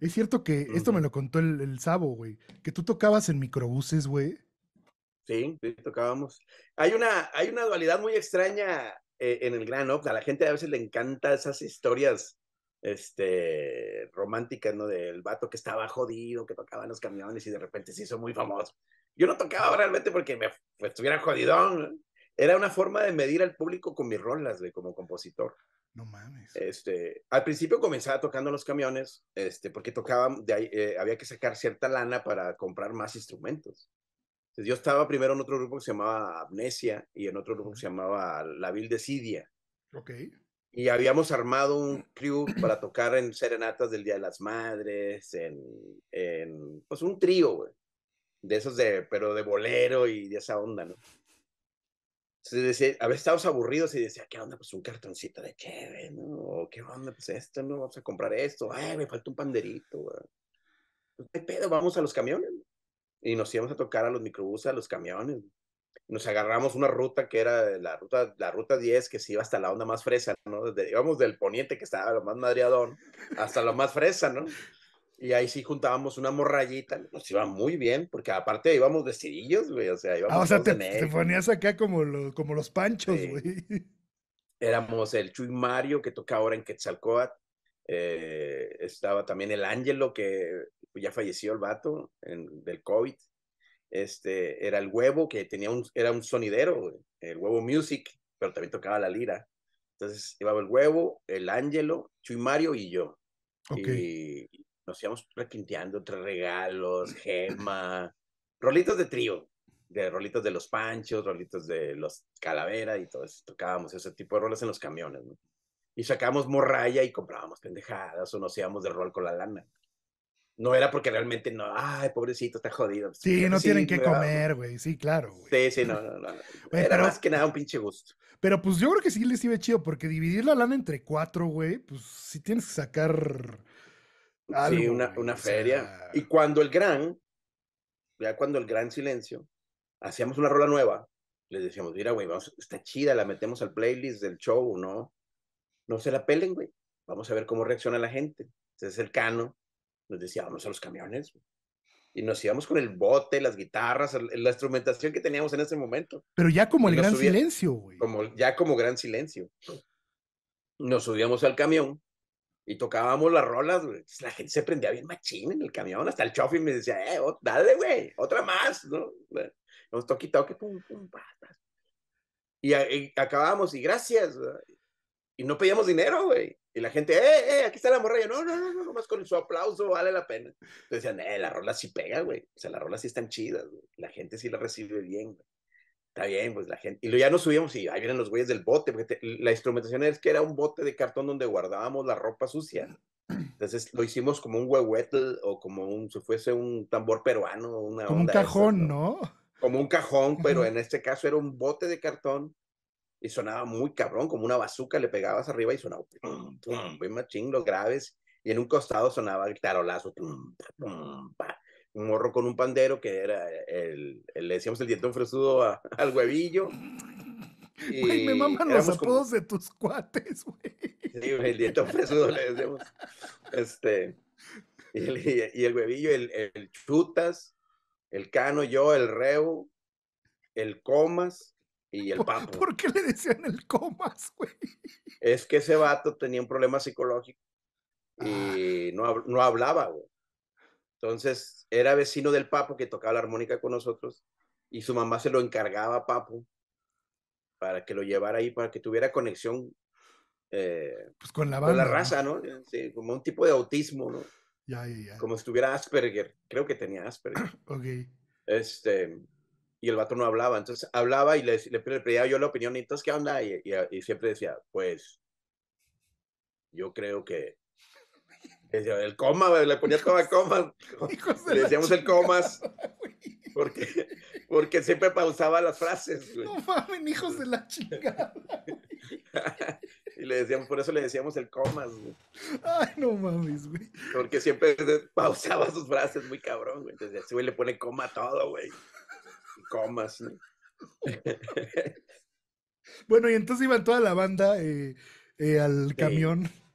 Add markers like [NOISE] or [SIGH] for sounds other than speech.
Es cierto que esto me lo contó el, el Sabo, güey, que tú tocabas en microbuses, güey. Sí, sí, tocábamos. Hay una, hay una dualidad muy extraña eh, en el Gran Ops. A la gente a veces le encanta esas historias este, románticas, ¿no? Del vato que estaba jodido, que tocaba en los camiones y de repente se hizo muy famoso. Yo no tocaba realmente porque me estuviera jodidón. Era una forma de medir al público con mis rolas, güey, como compositor. No mames. Este, al principio comenzaba tocando los camiones, este, porque tocaban, de ahí, eh, había que sacar cierta lana para comprar más instrumentos. yo estaba primero en otro grupo que se llamaba Amnesia y en otro grupo que se llamaba La Vil sidia Ok. Y habíamos armado un club para tocar en serenatas del Día de las Madres, en, en pues un trío, güey. De esos de, pero de bolero y de esa onda, ¿no? se decía, a veces estábamos aburridos y decía, ¿qué onda? Pues un cartoncito de chévere, ¿no? ¿Qué onda? Pues esto, ¿no? Vamos a comprar esto. Ay, me falta un panderito, güey. Pues, ¿Qué pedo? Vamos a los camiones. Y nos íbamos a tocar a los microbuses, a los camiones. Nos agarramos una ruta que era la ruta, la ruta 10, que se iba hasta la onda más fresa, ¿no? Desde, íbamos del poniente, que estaba lo más madreadón, hasta lo más fresa, ¿no? y ahí sí juntábamos una morrayita, nos iba muy bien, porque aparte íbamos de cirillos, güey, o sea, íbamos ah, o sea, te, ponías acá como, los, como los panchos, güey. Éramos el Chuy Mario, que toca ahora en Quetzalcoatl, eh, estaba también el Ángelo, que pues, ya falleció el vato en, del COVID, este, era el Huevo, que tenía un, era un sonidero, el Huevo Music, pero también tocaba la lira. Entonces llevaba el Huevo, el Ángelo, Chuy Mario y yo. Okay. Y, nos íbamos requinteando tres regalos, gema, rolitos de trío, de rolitos de los panchos, rolitos de los calavera y todo eso. Tocábamos ese tipo de roles en los camiones, ¿no? Y sacábamos morraya y comprábamos pendejadas o nos íbamos de rol con la lana. No era porque realmente no, ay, pobrecito, está jodido. Sí, no tienen que comer, güey, sí, claro. Sí, sí, no, no, no. [LAUGHS] era pero... más que nada un pinche gusto. Pero pues yo creo que sí les iba chido, porque dividir la lana entre cuatro, güey, pues sí tienes que sacar sí, una, una feria. Y cuando el gran, ya cuando el gran silencio, hacíamos una rola nueva, les decíamos, mira, güey, vamos, está chida, la metemos al playlist del show, ¿no? No se la pelen, güey. Vamos a ver cómo reacciona la gente. se el nos decíamos vamos a los camiones. Y nos íbamos con el bote, las guitarras, la instrumentación que teníamos en ese momento. Pero ya como el gran silencio, güey. Como, ya como gran silencio. Nos subíamos al camión y tocábamos las rolas, güey. La gente se prendía bien machín en el camión, hasta el chofer me decía, eh, dale, güey, otra más, ¿no? Nos toqui que pum, pum, Y, acabamos acabábamos, y gracias, y no pedíamos dinero, güey. Y la gente, eh, eh, aquí está la morralla. No, no, no, no, nomás con su aplauso vale la pena. Entonces decían, eh, las rolas sí pega, güey. O sea, las rolas sí están chidas, güey. La gente sí la recibe bien, güey está bien, pues la gente. Y ya nos subíamos y ahí vienen los güeyes del bote, porque la instrumentación es que era un bote de cartón donde guardábamos la ropa sucia. Entonces lo hicimos como un huehuetl o como un, si fuese un tambor peruano, una como un cajón, ¿no? Como un cajón, pero en este caso era un bote de cartón y sonaba muy cabrón, como una bazuca, le pegabas arriba y sonaba pum, pum, bien machín, los graves, y en un costado sonaba el tarolazo, pum, pum, pum un morro con un pandero, que era el, le decíamos el dientón fresudo [LAUGHS] al huevillo. Y güey, me maman los apodos de tus cuates, güey. Sí, el dientón fresudo le decíamos. Este, y el, huevillo, el, chutas, el cano, yo, el reo, el comas y el papo. ¿Por qué le decían el comas, güey? Es que ese vato tenía un problema psicológico y no, no hablaba, güey. Entonces, era vecino del Papo que tocaba la armónica con nosotros y su mamá se lo encargaba a Papo para que lo llevara ahí, para que tuviera conexión eh, pues con, la raza, ¿no? como un tipo de autismo, ¿no? Como si tuviera Asperger, creo que tenía Asperger. [COUGHS] Este, y el vato no hablaba, entonces hablaba y le, pedía yo la opinión, y entonces, ¿qué onda? y siempre decía, pues, yo creo que el coma, le ponías coma, coma. le decíamos el comas. Porque, porque siempre pausaba las frases, güey. No mames, hijos de la chingada. [LAUGHS] y le decíamos, por eso le decíamos el comas, güey. Ay, no mames, güey. Porque siempre pausaba sus frases muy cabrón, güey. Entonces, ese güey le pone coma a todo, güey. Comas, bueno, y entonces iban toda la banda eh, eh, al camión.